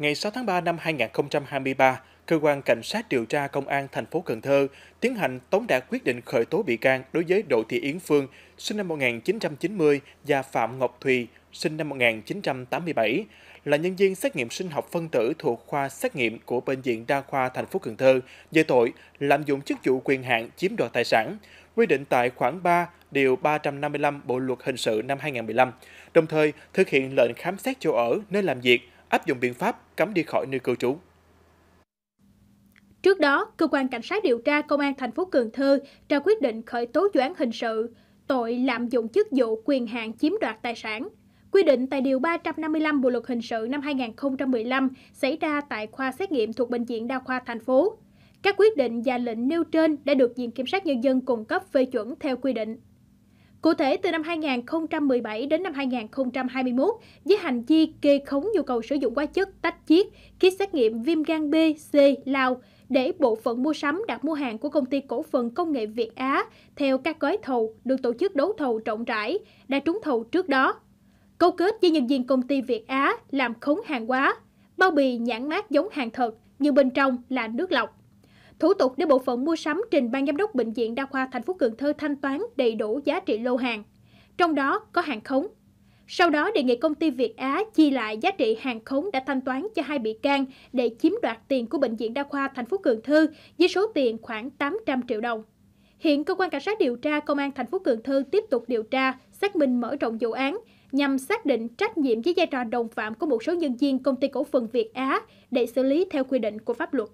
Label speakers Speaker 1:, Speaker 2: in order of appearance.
Speaker 1: ngày 6 tháng 3 năm 2023, cơ quan cảnh sát điều tra công an thành phố Cần Thơ tiến hành tống đạt quyết định khởi tố bị can đối với Đỗ Thị Yến Phương, sinh năm 1990 và Phạm Ngọc Thùy, sinh năm 1987, là nhân viên xét nghiệm sinh học phân tử thuộc khoa xét nghiệm của bệnh viện đa khoa thành phố Cần Thơ về tội lạm dụng chức vụ quyền hạn chiếm đoạt tài sản, quy định tại khoản 3 điều 355 Bộ luật hình sự năm 2015, đồng thời thực hiện lệnh khám xét chỗ ở nơi làm việc áp dụng biện pháp cấm đi khỏi nơi cư trú.
Speaker 2: Trước đó, cơ quan cảnh sát điều tra công an thành phố Cần Thơ ra quyết định khởi tố vụ án hình sự tội lạm dụng chức vụ quyền hạn chiếm đoạt tài sản. Quy định tại Điều 355 Bộ Luật Hình sự năm 2015 xảy ra tại khoa xét nghiệm thuộc Bệnh viện Đa khoa thành phố. Các quyết định và lệnh nêu trên đã được Viện Kiểm sát Nhân dân cung cấp phê chuẩn theo quy định. Cụ thể, từ năm 2017 đến năm 2021, với hành vi kê khống nhu cầu sử dụng hóa chất tách chiết, ký xét nghiệm viêm gan B, C, lao để bộ phận mua sắm đặt mua hàng của công ty cổ phần công nghệ Việt Á theo các gói thầu được tổ chức đấu thầu rộng rãi, đã trúng thầu trước đó. Câu kết với nhân viên công ty Việt Á làm khống hàng hóa, bao bì nhãn mát giống hàng thật nhưng bên trong là nước lọc. Thủ tục để bộ phận mua sắm trình ban giám đốc bệnh viện đa khoa thành phố Cần Thơ thanh toán đầy đủ giá trị lô hàng, trong đó có hàng khống. Sau đó đề nghị công ty Việt Á chi lại giá trị hàng khống đã thanh toán cho hai bị can để chiếm đoạt tiền của bệnh viện đa khoa thành phố Cần Thơ với số tiền khoảng 800 triệu đồng. Hiện cơ quan cảnh sát điều tra công an thành phố Cần Thơ tiếp tục điều tra, xác minh mở rộng vụ án nhằm xác định trách nhiệm với vai trò đồng phạm của một số nhân viên công ty cổ phần Việt Á để xử lý theo quy định của pháp luật.